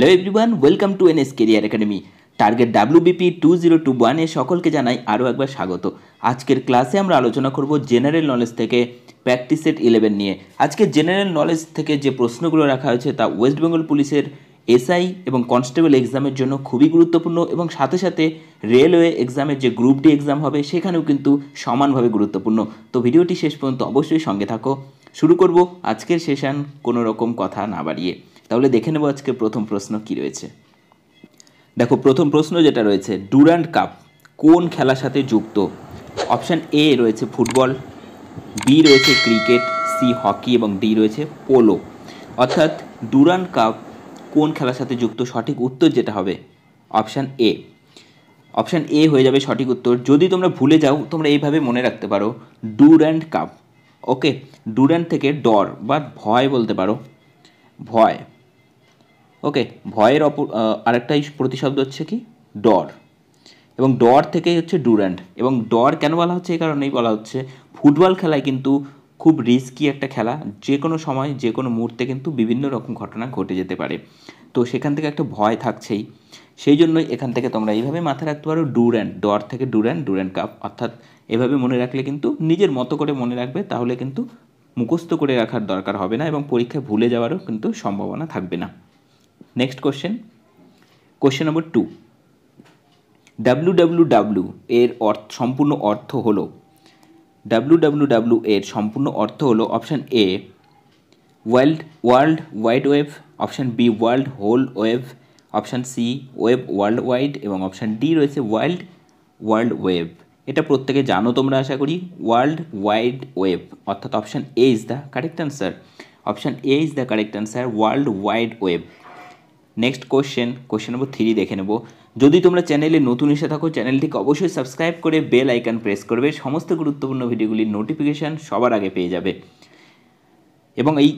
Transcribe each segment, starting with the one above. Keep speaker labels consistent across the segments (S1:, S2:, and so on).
S1: hello everyone welcome to N S career academy target WBP two zero two ওয়ানে সকলকে জানাই আরও একবার স্বাগত আজকের ক্লাসে আমরা আলোচনা করব জেনারেল নলেজ থেকে প্র্যাকটিস সেট ইলেভেন নিয়ে আজকে জেনারেল নলেজ থেকে যে প্রশ্নগুলো রাখা হয়েছে তা ওয়েস্ট বেঙ্গল পুলিশের এসআই এবং কনস্টেবল এক্সামের জন্য খুবই গুরুত্বপূর্ণ এবং সাথে সাথে রেলওয়ে এক্সামের যে গ্রুপ ডি এক্সাম হবে সেখানেও কিন্তু সমানভাবে গুরুত্বপূর্ণ তো ভিডিওটি শেষ পর্যন্ত অবশ্যই সঙ্গে থাকো শুরু করব আজকের সেশন কোনো রকম কথা না বাড়িয়ে তাহলে দেখে নেব আজকে প্রথম প্রশ্ন কি রয়েছে দেখো প্রথম প্রশ্ন যেটা রয়েছে ডুরান্ড কাপ কোন খেলার সাথে যুক্ত অপশান এ রয়েছে ফুটবল বি রয়েছে ক্রিকেট সি হকি এবং ডি রয়েছে পোলো অর্থাৎ ডুরান্ড কাপ কোন খেলার সাথে যুক্ত সঠিক উত্তর যেটা হবে অপশান এ অপশান এ হয়ে যাবে সঠিক উত্তর যদি তোমরা ভুলে যাও তোমরা এইভাবে মনে রাখতে পারো ডুরান্ড কাপ ওকে ডুরান্ড থেকে ডর বা ভয় বলতে পারো ভয় ওকে ভয়ের অপর আরেকটাই প্রতিশব্দ হচ্ছে কি ডর এবং ডর থেকেই হচ্ছে ডুরান্ড এবং ডর কেন বলা হচ্ছে এই কারণেই বলা হচ্ছে ফুটবল খেলায় কিন্তু খুব রিস্কি একটা খেলা যে কোনো সময় যে কোনো মুহূর্তে কিন্তু বিভিন্ন রকম ঘটনা ঘটে যেতে পারে তো সেখান থেকে একটা ভয় থাকছেই সেই জন্যই এখান থেকে তোমরা এইভাবে মাথায় রাখতে পারো ডুরান্ড ডর থেকে ডুরান্ড ডুরান্ড কাপ অর্থাৎ এভাবে মনে রাখলে কিন্তু নিজের মতো করে মনে রাখবে তাহলে কিন্তু মুখস্থ করে রাখার দরকার হবে না এবং পরীক্ষায় ভুলে যাওয়ারও কিন্তু সম্ভাবনা থাকবে না next question question number two W এর অর্থ সম্পূর্ণ অর্থ হলো ডাব্লু এর সম্পূর্ণ অর্থ হলো option A world world wide web option B world whole web option C web world wide এবং অপশান ডি রয়েছে ওয়ার্ল্ড ওয়ার্ল্ড ওয়েব এটা প্রত্যেকে জানো তোমরা আশা করি ওয়ার্ল্ড ওয়াইড ওয়েব অর্থাৎ option A is the correct answer option A is the correct answer world wide web next question question number three দেখে নেব যদি তোমরা চ্যানেলে নতুন এসে থাকো চ্যানেলটিকে অবশ্যই সাবস্ক্রাইব করে বেল আইকন প্রেস করবে সমস্ত গুরুত্বপূর্ণ ভিডিওগুলির নোটিফিকেশান সবার আগে পেয়ে যাবে এবং এই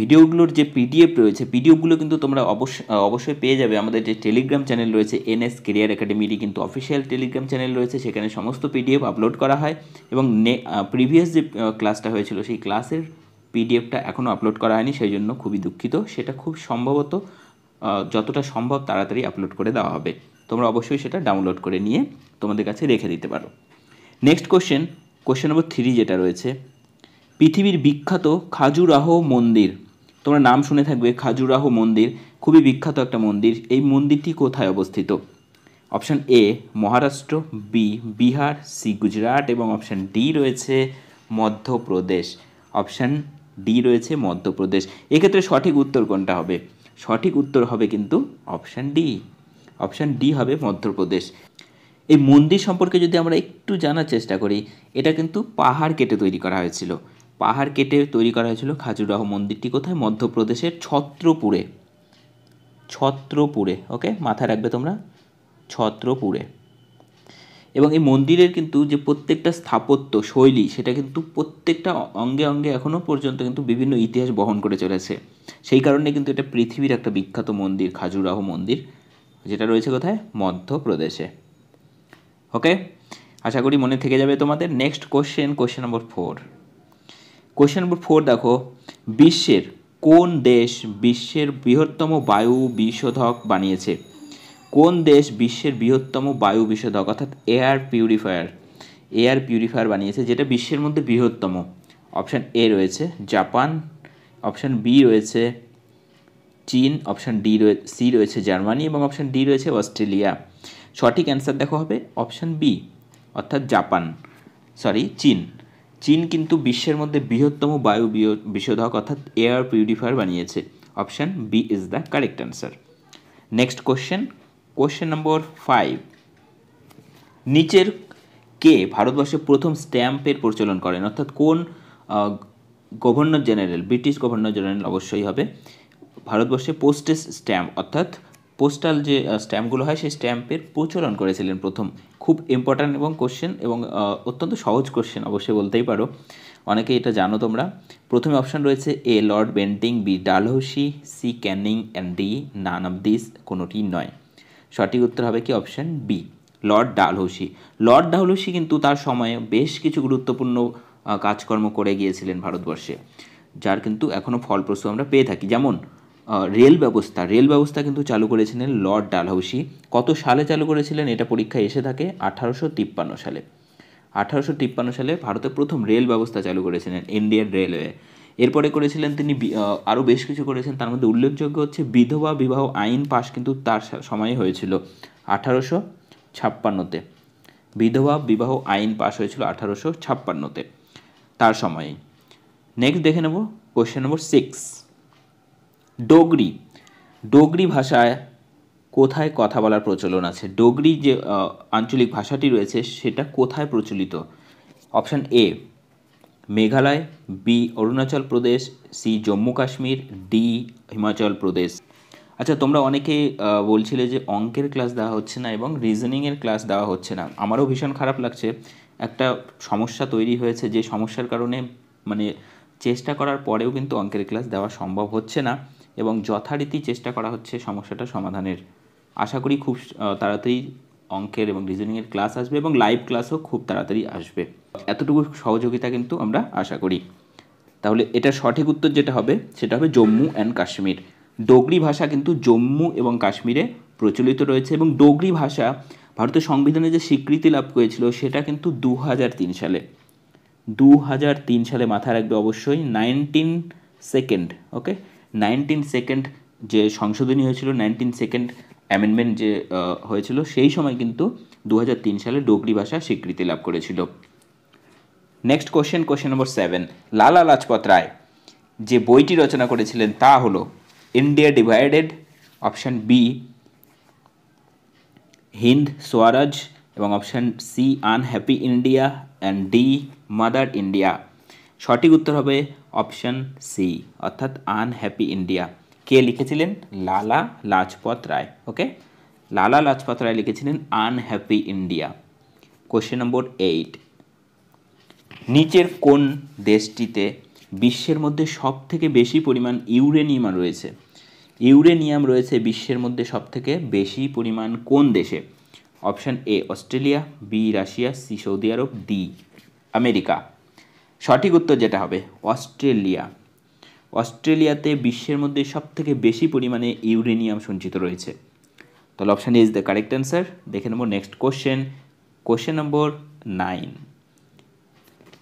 S1: ভিডিওগুলোর যে পিডিএফ রয়েছে পিডিএফগুলো কিন্তু তোমরা অবশ্য অবশ্যই পেয়ে যাবে আমাদের যে টেলিগ্রাম চ্যানেল রয়েছে এন এস কেরিয়ার একাডেমিটি কিন্তু অফিসিয়াল টেলিগ্রাম চ্যানেল রয়েছে সেখানে সমস্ত পিডিএফ আপলোড করা হয় এবং নে প্রিভিয়াস যে ক্লাসটা হয়েছিল সেই ক্লাসের পিডিএফটা এখনও আপলোড করা হয়নি সেই জন্য খুবই দুঃখিত সেটা খুব সম্ভবত যতটা সম্ভব তাড়াতাড়ি আপলোড করে দেওয়া হবে তোমরা অবশ্যই সেটা ডাউনলোড করে নিয়ে তোমাদের কাছে রেখে দিতে পারো next question question number three যেটা রয়েছে পৃথিবীর বিখ্যাত খাজুরাহ মন্দির তোমরা নাম শুনে থাকবে খাজুরাহ মন্দির খুবই বিখ্যাত একটা মন্দির এই মন্দিরটি কোথায় অবস্থিত option A Maharashtra B Bihar C Gujarat এবং অপশান ডি রয়েছে মধ্যপ্রদেশ অপশান ডি রয়েছে মধ্যপ্রদেশ এক্ষেত্রে সঠিক উত্তর কোনটা হবে সঠিক উত্তর হবে কিন্তু অপশান ডি অপশান ডি হবে মধ্যপ্রদেশ এই মন্দির সম্পর্কে যদি আমরা একটু জানার চেষ্টা করি এটা কিন্তু পাহাড় কেটে তৈরি করা হয়েছিল পাহাড় কেটে তৈরি করা হয়েছিল খাজুরাহ মন্দিরটি কোথায় মধ্যপ্রদেশের ছত্রপুরে ছত্রপুরে ওকে মাথায় রাখবে তোমরা ছত্রপুরে এবং এই মন্দিরের কিন্তু যে প্রত্যেকটা স্থাপত্য শৈলী সেটা কিন্তু প্রত্যেকটা অঙ্গে অঙ্গে এখনও পর্যন্ত কিন্তু বিভিন্ন ইতিহাস বহন করে চলেছে সেই কারণে কিন্তু এটা পৃথিবীর একটা বিখ্যাত মন্দির খাজুরাহ মন্দির যেটা রয়েছে কোথায় মধ্যপ্রদেশে ওকে আশা করি মনে থেকে যাবে তোমাদের next question question number four question number four দেখো বিশ্বের কোন দেশ বিশ্বের বৃহত্তম বায়ু বিশোধক বানিয়েছে কোন দেশ বিশ্বের বৃহত্তম বায়ু বিশোধক অর্থাৎ এয়ার পিউরিফায়ার এয়ার পিউরিফায়ার বানিয়েছে যেটা বিশ্বের মধ্যে বৃহত্তম অপশান এ রয়েছে জাপান অপশান বি রয়েছে চীন অপশান ডি রয়ে সি রয়েছে জার্মানি এবং অপশান ডি রয়েছে অস্ট্রেলিয়া সঠিক অ্যান্সার দেখো হবে অপশান বি অর্থাৎ জাপান সরি চীন চীন কিন্তু বিশ্বের মধ্যে বৃহত্তম বায়ু বিশোধক অর্থাৎ এয়ার পিউরিফায়ার বানিয়েছে option B is the correct answer next question question number five নিচের কে ভারতবর্ষের প্রথম স্ট্যাম্পের প্রচলন করেন অর্থাৎ কোন governor general British governor general অবশ্যই হবে ভারতবর্ষে পোস্টেস স্ট্যাম্প অর্থাৎ পোস্টাল যে স্ট্যাম্পগুলো হয় সেই স্ট্যাম্পের প্রচলন করেছিলেন প্রথম খুব ইম্পর্ট্যান্ট এবং কোশ্চেন এবং অত্যন্ত সহজ কোশ্চেন অবশ্যই বলতেই পারো অনেকে এটা জানো তোমরা প্রথমে অপশান রয়েছে A Lord Bentinck B Dalhousie C Canning and D none of this কোনোটি নয় সঠিক উত্তর হবে কি option B Lord Dalhousie Lord Dalhousie কিন্তু তার সময়ে বেশ কিছু গুরুত্বপূর্ণ কাজকর্ম করে গিয়েছিলেন ভারতবর্ষে যার কিন্তু এখনও ফলপ্রসূ আমরা পেয়ে থাকি যেমন রেল ব্যবস্থা রেল ব্যবস্থা কিন্তু চালু করেছিলেন লর্ড ডালহৌসি কত সালে চালু করেছিলেন এটা পরীক্ষায় এসে থাকে আঠারোশো তিপ্পান্ন সালে আঠারোশো তিপ্পান্ন সালে ভারতে প্রথম রেল ব্যবস্থা চালু করেছিলেন ইন্ডিয়ান রেলওয়ে এরপরে করেছিলেন তিনি আরও বেশ কিছু করেছেন তার মধ্যে উল্লেখযোগ্য হচ্ছে বিধবা বিবাহ আইন পাশ কিন্তু তার সময়ে হয়েছিল আঠারোশো ছাপ্পান্নতে বিধবা বিবাহ আইন পাশ হয়েছিল আঠারোশো ছাপ্পান্নতে তার সময়ে নেক্সট দেখে নেব question number six Dogri Dogri ভাষায় কোথায় কথা বলার প্রচলন আছে ডোগরি যে আঞ্চলিক ভাষাটি রয়েছে সেটা কোথায় প্রচলিত option A Meghalaya B Arunachal Pradesh C Jammu Kashmir D Himachal Pradesh আচ্ছা তোমরা অনেকে বলছিলে যে অঙ্কের ক্লাস দেওয়া হচ্ছে না এবং রিজনিংয়ের ক্লাস দেওয়া হচ্ছে না আমারও ভীষণ খারাপ লাগছে একটা সমস্যা তৈরি হয়েছে যে সমস্যার কারণে মানে চেষ্টা করার পরেও কিন্তু অঙ্কের ক্লাস দেওয়া সম্ভব হচ্ছে না এবং যথারীতি চেষ্টা করা হচ্ছে সমস্যাটা সমাধানের আশা করি খুব তাড়াতাড়ি অঙ্কের এবং রিজনিংয়ের ক্লাস আসবে এবং লাইভ ক্লাসও খুব তাড়াতাড়ি আসবে এতটুকু সহযোগিতা কিন্তু আমরা আশা করি তাহলে এটা সঠিক উত্তর যেটা হবে সেটা হবে জম্মু অ্যান্ড কাশ্মীর ডোগরি ভাষা কিন্তু জম্মু এবং কাশ্মীরে প্রচলিত রয়েছে এবং ডোগরি ভাষা ভারতের সংবিধানে যে স্বীকৃতি লাভ করেছিল সেটা কিন্তু দু সালে দু সালে মাথায় রাখবে অবশ্যই nineteen second okay nineteen second যে সংশোধনী হয়েছিল নাইনটিন সেকেন্ড অ্যামেন্ডমেন্ট যে হয়েছিল সেই সময় কিন্তু দু সালে ডোগরি ভাষা স্বীকৃতি লাভ করেছিল next question question number seven Lala Lajpat Rai যে বইটি রচনা করেছিলেন তা হল India divided option B Hind Swaraj এবং option C unhappy India and D mother India সঠিক উত্তর হবে অপশান সি অর্থাৎ আনহ্যাপি ইন্ডিয়া কে লিখেছিলেন লালা লাজপত রায় ওকে লালা লাজপত রায় লিখেছিলেন unhappy India question number eight নিচের কোন দেশটিতে বিশ্বের মধ্যে সব থেকে বেশি পরিমাণ ইউরেনিয়াম রয়েছে ইউরেনিয়াম রয়েছে বিশ্বের মধ্যে সবথেকে বেশি পরিমাণ কোন দেশে option A Australia B Russia C Saudi Arab D America সঠিক উত্তর যেটা হবে অস্ট্রেলিয়া অস্ট্রেলিয়াতে বিশ্বের মধ্যে সবথেকে বেশি পরিমাণে ইউরেনিয়াম সঞ্চিত রয়েছে তাহলে option is the correct answer দেখে নেব next question question number nine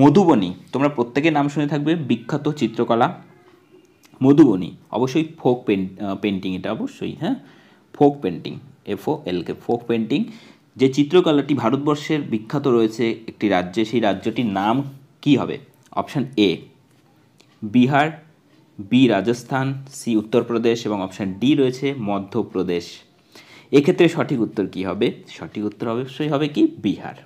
S1: Madhubani তোমরা প্রত্যেকে নাম শুনে থাকবে বিখ্যাত চিত্রকলা মধুবনী অবশ্যই ফোক পেন্টিং এটা অবশ্যই হ্যাঁ folk painting F O L K folk painting যে চিত্রকলাটি ভারতবর্ষের বিখ্যাত রয়েছে একটি রাজ্যে সেই রাজ্যটির নাম কি হবে option A Bihar B Rajasthan C Uttar Pradesh এবং অপশান ডি রয়েছে মধ্যপ্রদেশ এক্ষেত্রে সঠিক উত্তর কি হবে সঠিক উত্তর অবশ্যই হবে কি বিহার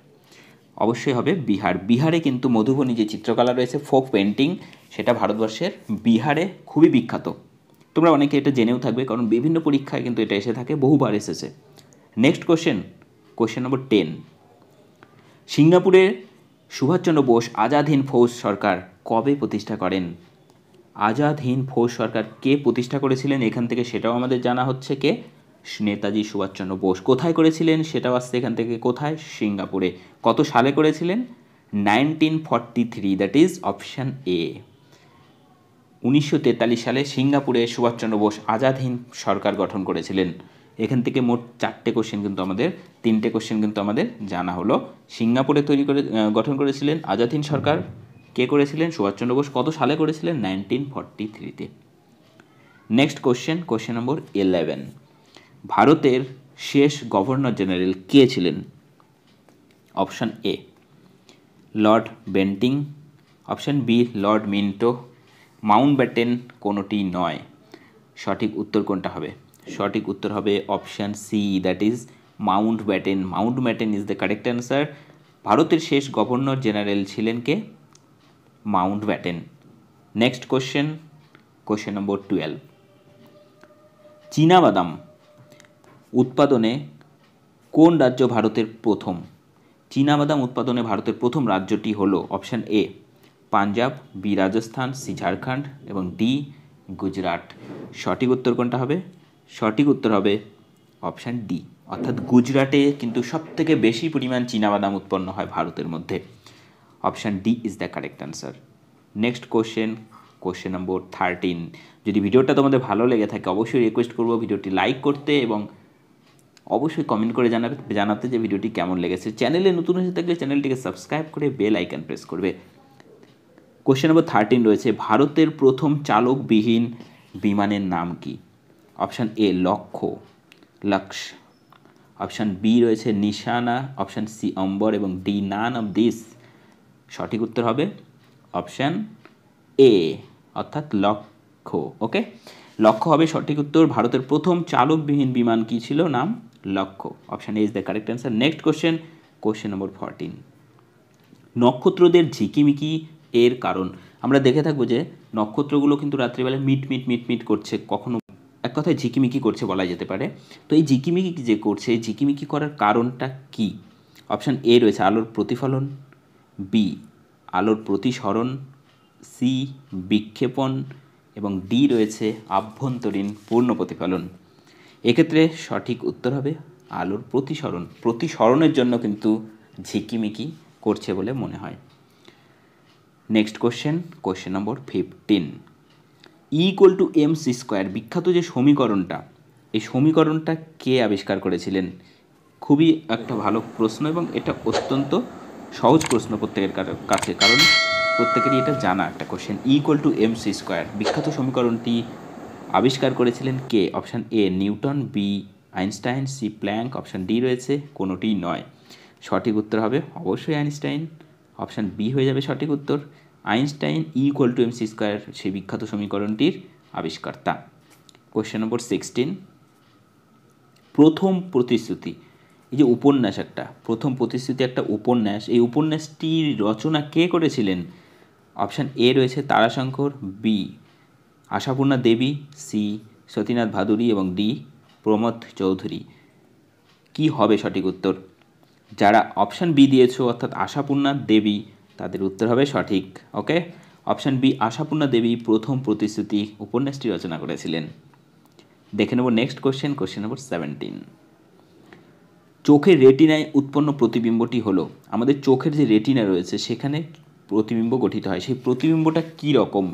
S1: অবশ্যই হবে বিহার বিহারে কিন্তু মধুবনী যে চিত্রকলা রয়েছে ফোক পেন্টিং সেটা ভারতবর্ষের বিহারে খুবই বিখ্যাত তোমরা অনেকে এটা জেনেও থাকবে কারণ বিভিন্ন পরীক্ষায় কিন্তু এটা এসে থাকে বহুবার এসেছে next question question number ten সিঙ্গাপুরের সুভাষচন্দ্র বোস আজাদ হিন্দ ফৌজ সরকার কবে প্রতিষ্ঠা করেন আজাদ হিন্দ ফৌজ সরকার কে প্রতিষ্ঠা করেছিলেন এখান থেকে সেটাও আমাদের জানা হচ্ছে কে নেতাজি সুভাষচন্দ্র বোস কোথায় করেছিলেন সেটাও আসছে এখান থেকে কোথায় সিঙ্গাপুরে কত সালে করেছিলেন nineteen forty three that is option A উনিশশো সালে সিঙ্গাপুরে সুভাষচন্দ্র বোস আজাদহীন সরকার গঠন করেছিলেন এখান থেকে মোট চারটে কোশ্চেন কিন্তু আমাদের তিনটে কোশ্চেন কিন্তু আমাদের জানা হলো সিঙ্গাপুরে তৈরি করে গঠন করেছিলেন আজাদহীন সরকার কে করেছিলেন সুভাষচন্দ্র বোস কত সালে করেছিলেন নাইনটিন ফর্টি থ্রিতে next question question number eleven ভারতের শেষ গভর্নর জেনারেল কে ছিলেন option A Lord Bentinck option B Lord Minto Mountbatten কোনোটি নয় সঠিক উত্তর কোনটা হবে সঠিক উত্তর হবে option C that is Mountbatten Mountbatten is the correct answer ভারতের শেষ গভর্নর জেনারেল ছিলেন কে Mountbatten next question question number twelve বাদাম উৎপাদনে কোন রাজ্য ভারতের প্রথম বাদাম উৎপাদনে ভারতের প্রথম রাজ্যটি হল option A Punjab B Rajasthan C Jharkhand এবং ডি গুজরাট সঠিক উত্তর কোনটা হবে সঠিক উত্তর হবে অপশান ডি অর্থাৎ গুজরাটে কিন্তু সবথেকে বেশি পরিমাণ বাদাম উৎপন্ন হয় ভারতের মধ্যে option D is the correct answer next question question number thirteen যদি ভিডিওটা তোমাদের ভালো লেগে থাকে অবশ্যই রিকোয়েস্ট করবো ভিডিওটি লাইক করতে এবং অবশ্যই কমেন্ট করে জানাবে জানাতে যে ভিডিওটি কেমন লেগেছে চ্যানেলে নতুন হয়ে থাকলে চ্যানেলটিকে সাবস্ক্রাইব করে বেল আইকন প্রেস করবে কোশ্চেন নম্বর থার্টিন রয়েছে ভারতের প্রথম চালকবিহীন বিমানের নাম কি অপশান এ লক্ষ্য লক্ষ অপশান বি রয়েছে নিশানা অপশান সি অম্বর এবং ডি নান অফ দিস সঠিক উত্তর হবে অপশান এ অর্থাৎ লক্ষ্য ওকে লক্ষ্য হবে সঠিক উত্তর ভারতের প্রথম চালকবিহীন বিমান কি ছিল নাম লক্ষ্য option A is the correct answer next question question number fourteen নক্ষত্রদের ঝিকিমিকি এর কারণ আমরা দেখে থাকবো যে নক্ষত্রগুলো কিন্তু রাত্রিবেলা মিট মিট মিট মিট করছে কখনো এক কথায় ঝিকিমিকি করছে বলা যেতে পারে তো এই ঝিকিমিকি যে করছে এই ঝিকিমিকি করার কারণটা কি অপশান এ রয়েছে আলোর প্রতিফলন বি আলোর প্রতিসরণ সি বিক্ষেপণ এবং ডি রয়েছে আভ্যন্তরীণ পূর্ণ প্রতিফলন এক্ষেত্রে সঠিক উত্তর হবে আলোর প্রতিসরণ প্রতিসরণের জন্য কিন্তু ঝিকিমিকি করছে বলে মনে হয় next question question number fifteen E equal to M C square বিখ্যাত যে সমীকরণটা এই সমীকরণটা কে আবিষ্কার করেছিলেন খুবই একটা ভালো প্রশ্ন এবং এটা অত্যন্ত সহজ প্রশ্ন প্রত্যেকের কাছে কারণ প্রত্যেকেরই এটা জানা একটা question E to M C square বিখ্যাত সমীকরণটি আবিষ্কার করেছিলেন কে option A Newton B Einstein C Planck option D রয়েছে কোনোটিই নয় সঠিক উত্তর হবে অবশ্যই আইনস্টাইন অপশান বি হয়ে যাবে সঠিক উত্তর Einstein E to M C square সেই বিখ্যাত সমীকরণটির আবিষ্কর্তা কোশ্চেন নম্বর সিক্সটিন প্রথম প্রতিশ্রুতি এই যে উপন্যাস একটা প্রথম প্রতিশ্রুতি একটা উপন্যাস এই উপন্যাসটির রচনা কে করেছিলেন অপশান এ রয়েছে তারাশঙ্কর বি আশাপূর্ণা দেবী সি সতীনাথ ভাদুরী এবং ডি প্রমোদ চৌধুরী কি হবে সঠিক উত্তর যারা অপশান বি দিয়েছো অর্থাৎ আশাপূর্ণা দেবী তাদের উত্তর হবে সঠিক okay option B Ashapurna Devi Pratham Pratishruti উপন্যাসটি রচনা করেছিলেন দেখে নেব next question question number seventeen চোখের রেটিনায় উৎপন্ন প্রতিবিম্বটি হলো আমাদের চোখের যে রেটিনা রয়েছে সেখানে প্রতিবিম্ব গঠিত হয় সেই প্রতিবিম্বটা কী রকম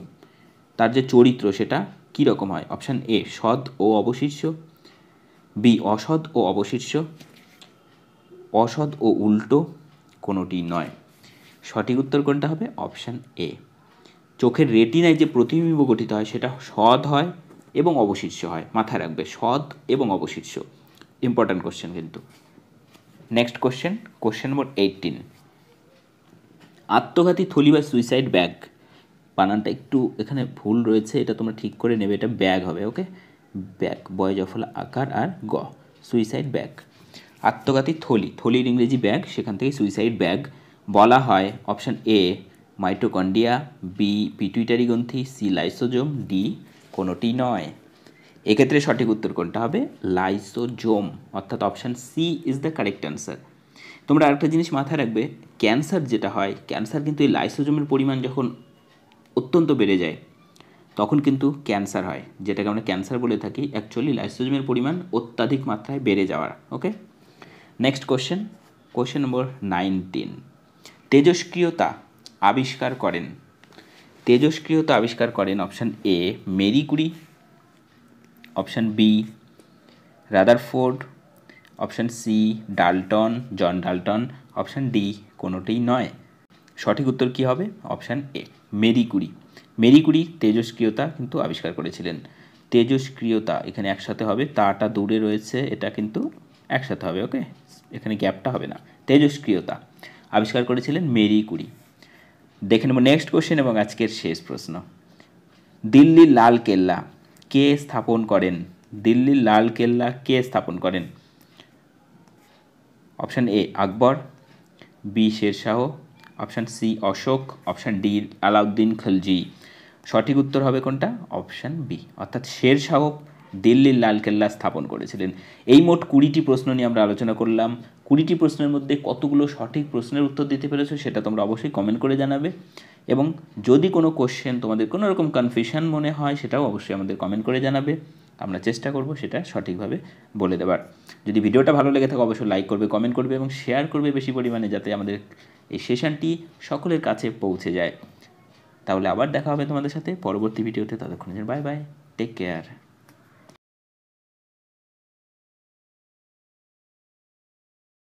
S1: তার যে চরিত্র সেটা কী রকম হয় অপশান এ সৎ ও অবশিষ্য বি অসৎ ও অবশিষ্য অসৎ ও উল্টো কোনোটি নয় সঠিক উত্তর কোনটা হবে অপশান এ চোখের রেটিনায় যে প্রতিবিম্ব গঠিত হয় সেটা সৎ হয় এবং অবশিষ্য হয় মাথায় রাখবে সৎ এবং অবশিষ্য ইম্পর্ট্যান্ট কোশ্চেন কিন্তু next question question number eighteen আত্মঘাতী থলি বা সুইসাইড ব্যাগ বানানটা একটু এখানে ভুল রয়েছে এটা তোমরা ঠিক করে নেবে এটা ব্যাগ হবে ওকে ব্যাগ বয় জফলা আকার আর গ সুইসাইড ব্যাগ আত্মঘাতী থলি থলির ইংরেজি ব্যাগ সেখান থেকে সুইসাইড ব্যাগ বলা হয় option A mitochondria B pituitary গ্রন্থি সি লাইসোজম ডি কোনোটি নয় এক্ষেত্রে সঠিক উত্তর কোনটা হবে লাইসোজোম অর্থাৎ option C is the correct answer তোমরা আরেকটা জিনিস মাথায় রাখবে ক্যান্সার যেটা হয় ক্যান্সার কিন্তু এই লাইসোজোমের পরিমাণ যখন অত্যন্ত বেড়ে যায় তখন কিন্তু ক্যান্সার হয় যেটাকে আমরা ক্যান্সার বলে থাকি অ্যাকচুয়ালি লাইসোজোমের পরিমাণ অত্যাধিক মাত্রায় বেড়ে যাওয়ার okay next question question number nineteen তেজস্ক্রিয়তা আবিষ্কার করেন তেজস্ক্রিয়তা আবিষ্কার করেন option A Marie Curie option B Rutherford option C Dalton John Dalton option D কোনোটিই নয় সঠিক উত্তর কি হবে option A Marie Curie Marie Curie তেজস্ক্রিয়তা কিন্তু আবিষ্কার করেছিলেন তেজস্ক্রিয়তা এখানে একসাথে হবে তাটা দূরে রয়েছে এটা কিন্তু একসাথে হবে ওকে এখানে গ্যাপটা হবে না তেজস্ক্রিয়তা আবিষ্কার করেছিলেন মেরি কুরি দেখে নেব নেক্সট কোশ্চেন এবং আজকের শেষ প্রশ্ন দিল্লির লাল কেল্লা কে স্থাপন করেন দিল্লির লাল কেল্লা কে স্থাপন করেন option A Akbar B Sher Shah option C Ashoka option D Alauddin Khalji সঠিক উত্তর হবে কোনটা অপশান বি অর্থাৎ শেরশাহ দিল্লির লালকেল্লা স্থাপন করেছিলেন এই মোট কুড়িটি প্রশ্ন নিয়ে আমরা আলোচনা করলাম কুড়িটি প্রশ্নের মধ্যে কতগুলো সঠিক প্রশ্নের উত্তর দিতে পেরেছো সেটা তোমরা অবশ্যই কমেন্ট করে জানাবে এবং যদি কোনো কোশ্চেন তোমাদের কোনো রকম কনফিউশন মনে হয় সেটাও অবশ্যই আমাদের কমেন্ট করে জানাবে আমরা চেষ্টা করব সেটা সঠিকভাবে বলে দেবার যদি ভিডিওটা ভালো লেগে থাকে অবশ্যই লাইক করবে কমেন্ট করবে এবং শেয়ার করবে বেশি পরিমাণে যাতে আমাদের এই সেশনটি সকলের কাছে পৌঁছে যায় তাহলে আবার দেখা হবে তোমাদের সাথে পরবর্তী ভিডিওতে ততক্ষণের বাই বাই টেক কেয়ার